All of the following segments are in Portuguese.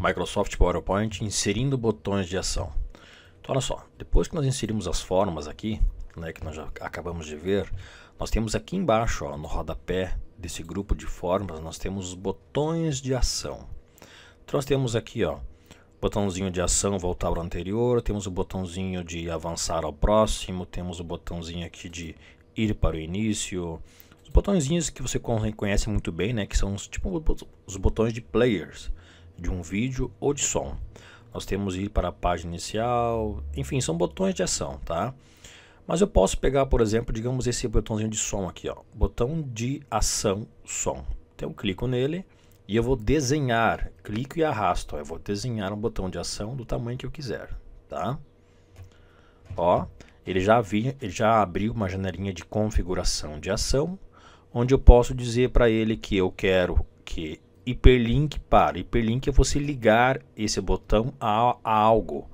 Microsoft PowerPoint inserindo botões de ação. Então, olha só, depois que nós inserimos as formas aqui, né, que nós já acabamos de ver, nós temos aqui embaixo, ó, no rodapé desse grupo de formas, nós temos os botões de ação. Então, nós temos aqui, ó, botãozinho de ação voltar ao anterior, temos o botãozinho de avançar ao próximo, temos o botãozinho aqui de ir para o início, os botõezinhos que você conhece muito bem, né, que são os, tipo os botões de players de um vídeo ou de som. Nós temos ir para a página inicial, enfim, são botões de ação, tá? Mas eu posso pegar, por exemplo, digamos esse botãozinho de som aqui, ó, botão de ação som. Então clico nele e eu vou desenhar, clico e arrasto, ó, eu vou desenhar um botão de ação do tamanho que eu quiser, tá? Ó, ele já, vi, ele já abriu uma janelinha de configuração de ação, onde eu posso dizer para ele que eu quero que hiperlink para. Hiperlink é você ligar esse botão a, a algo.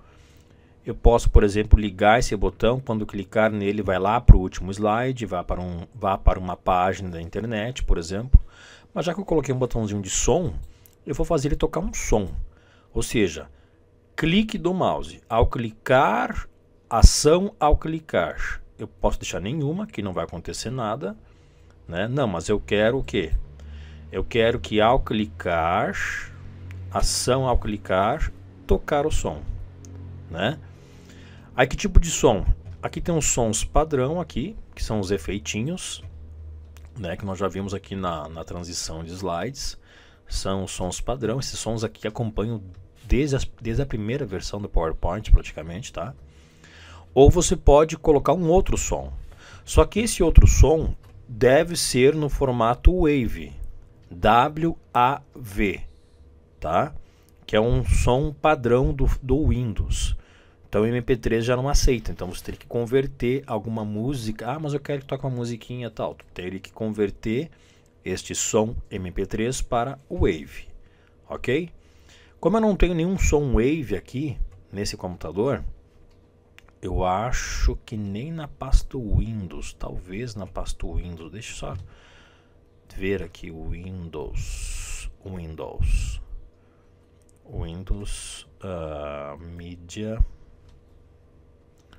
Eu posso, por exemplo, ligar esse botão, quando clicar nele vai lá para o último slide, vai para, um, vai para uma página da internet, por exemplo. Mas já que eu coloquei um botãozinho de som, eu vou fazer ele tocar um som. Ou seja, clique do mouse. Ao clicar, ação ao clicar. Eu posso deixar nenhuma, que não vai acontecer nada. Né? Não, mas eu quero o quê? Eu quero que ao clicar, ação ao clicar, tocar o som, né? Aí que tipo de som? Aqui tem os sons padrão aqui, que são os efeitinhos, né? Que nós já vimos aqui na, na transição de slides. São os sons padrão, esses sons aqui acompanham desde a, desde a primeira versão do PowerPoint praticamente, tá? Ou você pode colocar um outro som. Só que esse outro som deve ser no formato Wave, WAV, tá? Que é um som padrão do, do Windows. Então o MP3 já não aceita. Então você teria que converter alguma música. Ah, mas eu quero que toque uma musiquinha tal. Tu teria que converter este som MP3 para Wave. Ok? Como eu não tenho nenhum som Wave aqui nesse computador, eu acho que nem na pasta Windows. Talvez na pasta Windows. Deixa eu só ver aqui o Windows, Windows, Windows, uh,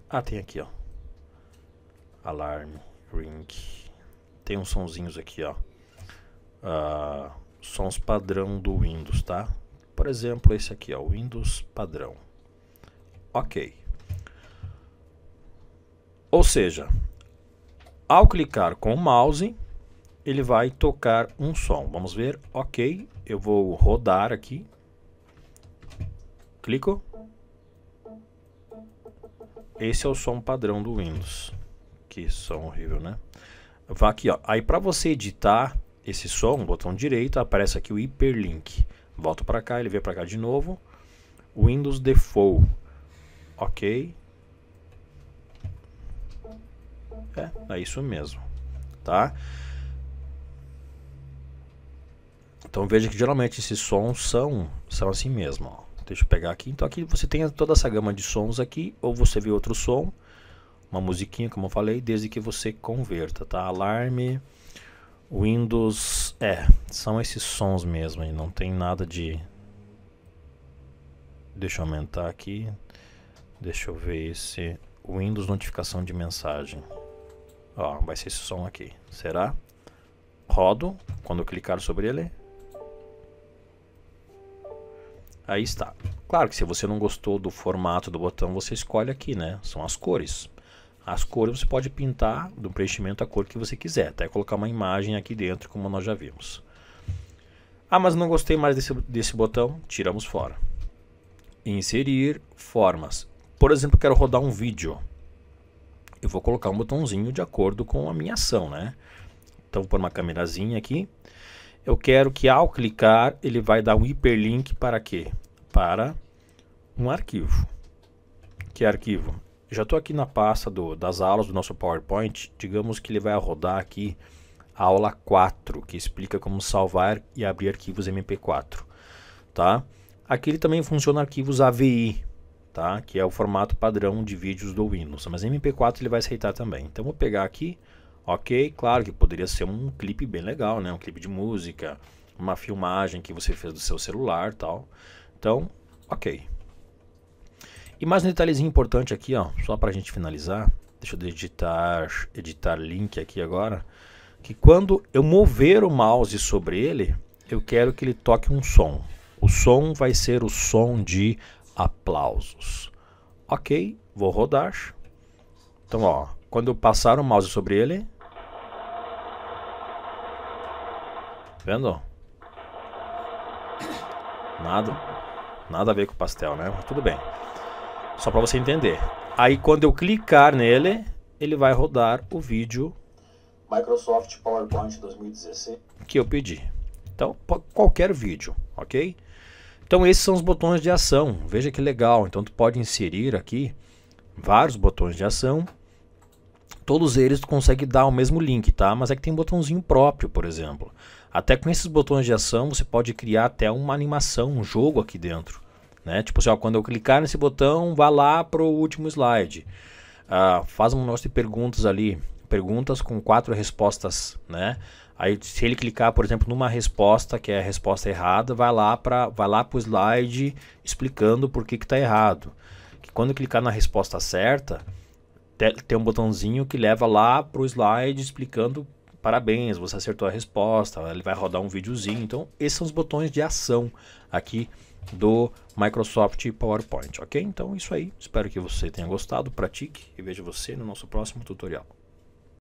ah, tem aqui, ó, alarme, ring, tem uns sonzinhos aqui, ó, uh, sons padrão do Windows, tá? Por exemplo, esse aqui, ó, Windows padrão, ok. Ou seja, ao clicar com o mouse ele vai tocar um som. Vamos ver. Ok, eu vou rodar aqui. Clico. Esse é o som padrão do Windows. Que som horrível, né? Vá aqui, ó. Aí para você editar esse som, botão direito, aparece aqui o hiperlink. Volto para cá, ele vem para cá de novo. Windows Default. Ok. É, é isso mesmo. Tá? Então veja que geralmente esses sons são, são assim mesmo. Ó. Deixa eu pegar aqui. Então aqui você tem toda essa gama de sons aqui, ou você vê outro som, uma musiquinha, como eu falei, desde que você converta, tá? Alarme, Windows, é, são esses sons mesmo, aí não tem nada de... Deixa eu aumentar aqui, deixa eu ver esse... Windows notificação de mensagem. Ó, vai ser esse som aqui, será? Rodo, quando eu clicar sobre ele, Aí está. Claro que se você não gostou do formato do botão, você escolhe aqui, né? São as cores. As cores você pode pintar do preenchimento a cor que você quiser, até colocar uma imagem aqui dentro, como nós já vimos. Ah, mas não gostei mais desse, desse botão, tiramos fora. Inserir formas. Por exemplo, quero rodar um vídeo. Eu vou colocar um botãozinho de acordo com a minha ação, né? Então, vou pôr uma câmerazinha aqui. Eu quero que ao clicar, ele vai dar um hiperlink para quê? para um arquivo. Que arquivo? Já estou aqui na pasta do, das aulas do nosso PowerPoint. Digamos que ele vai rodar aqui a aula 4, que explica como salvar e abrir arquivos MP4. Tá? Aqui ele também funciona arquivos AVI, tá? que é o formato padrão de vídeos do Windows. Mas MP4 ele vai aceitar também. Então vou pegar aqui, ok, claro que poderia ser um clipe bem legal, né? um clipe de música, uma filmagem que você fez do seu celular tal. Então, ok. E mais um detalhezinho importante aqui, ó, só para a gente finalizar. Deixa eu editar, editar link aqui agora. Que quando eu mover o mouse sobre ele, eu quero que ele toque um som. O som vai ser o som de aplausos. Ok, vou rodar. Então, ó, quando eu passar o mouse sobre ele... Vendo? Nada. Nada a ver com pastel, né? Mas tudo bem. Só para você entender. Aí quando eu clicar nele, ele vai rodar o vídeo Microsoft PowerPoint 2016 que eu pedi. Então, qualquer vídeo, ok? Então esses são os botões de ação. Veja que legal. Então tu pode inserir aqui vários botões de ação. Todos eles tu consegue dar o mesmo link, tá? Mas é que tem um botãozinho próprio, por exemplo. Até com esses botões de ação você pode criar até uma animação, um jogo aqui dentro. Né? Tipo assim, ó, quando eu clicar nesse botão, vá lá para o último slide. Ah, faz um nosso de perguntas ali, perguntas com quatro respostas, né? Aí se ele clicar, por exemplo, numa resposta que é a resposta errada, vai lá para vai lá pro slide explicando por que que tá errado. Que quando clicar na resposta certa, tem um botãozinho que leva lá pro slide explicando parabéns, você acertou a resposta, ele vai rodar um videozinho. Então, esses são os botões de ação aqui do Microsoft PowerPoint, ok? Então, isso aí. Espero que você tenha gostado, pratique e vejo você no nosso próximo tutorial.